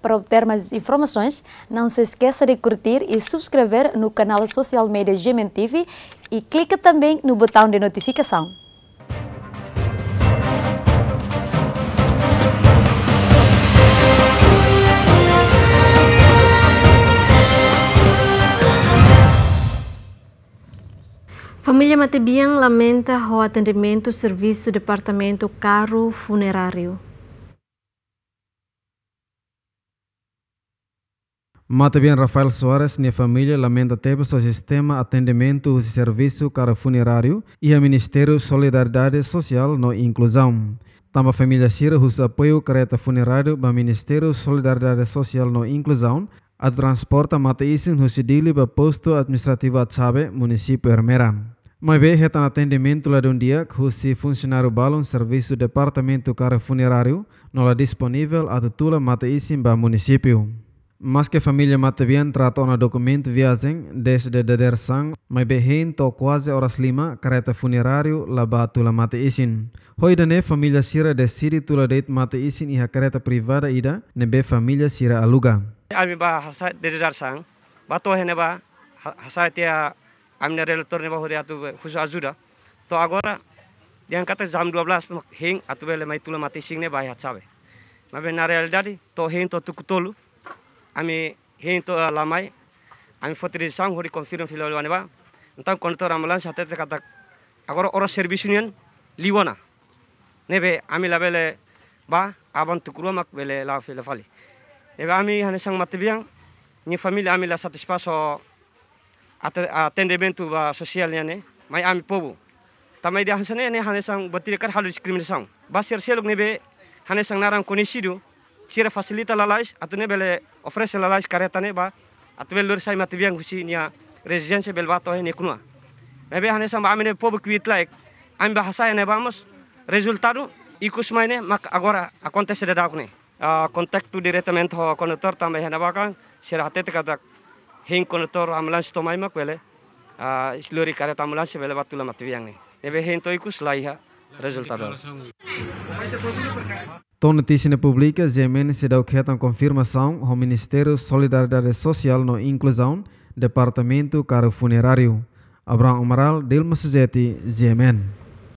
Para obter mais informações, não se esqueça de curtir e subscrever no canal Social Media Gemen TV e clique também no botão de notificação. Família Matebiang lamenta o atendimento do serviço do departamento carro funerário. Mata bem Rafael Soares minha família lamenta teve seu sistema atendimento e serviço para funerário e o Ministério Solidariedade Social no Inclusão. Também a família Sira o apoio careta funerário para Ministério Solidariedade Social no Inclusão, a transporta mata isin husidili para posto administrativo chave município Hermera. Mas bem, retan atendimento lá de um dia, que funcionário balão serviço departamento cara funerário, não é disponível a tutula mata isin para município. Mas que família mate bien trata na dokument viagem desde der sang mai behin to quase horas lima kereta la laba la mate isin. Hoi dane família sira decide tula date mate isin iha kereta privada ida nebe família sira aluga. Ami ba hasa deder sang batu hene ba hasa tia ami na relator ne ba hore atu khusu azura to agora yang kata jam 12 heng atu bele mai tula mate isin ne ba hatsabe. Mabe na realidade to hing to tukutolu ami hinto lamai ami fotiri sang hori confirm filol waneba entam kontor ambulans hatete katak agor oro service union liwona nebe ami labele ba aban tukuru mak bele la filafali. fali nebe ami hane sang matibiang ni familia ami la satisfaso atendimento ba sosialnya ne mai ami pobu tamai dia hansane ne hane sang batiri kar halu diskriminasi sang ba ser selok nebe hane sang narang konisidu sira fasilita lalais atune bele ofrece lalais karetane ba atwe lur sai matbi ang husi nia residence bel bato he nekunwa mebe eh hane sam amine pob kwit like am bahasa ne vamos resultado ikus maine mak agora acontece de dakune contacto diretamente ho condutor tam he nabaka sira hate te kadak hing condutor ambulance to maima kwele slori karet ambulance bele batula matbi ang ne nebe hen eh to ikus laiha resultado Tô notícia pública, Yemen se deu a confirmação ao Ministério Solidariedade Social no Inclusão, Departamento Caro Funerário. Abraão Amaral, Dilma Sujeti, Yemen.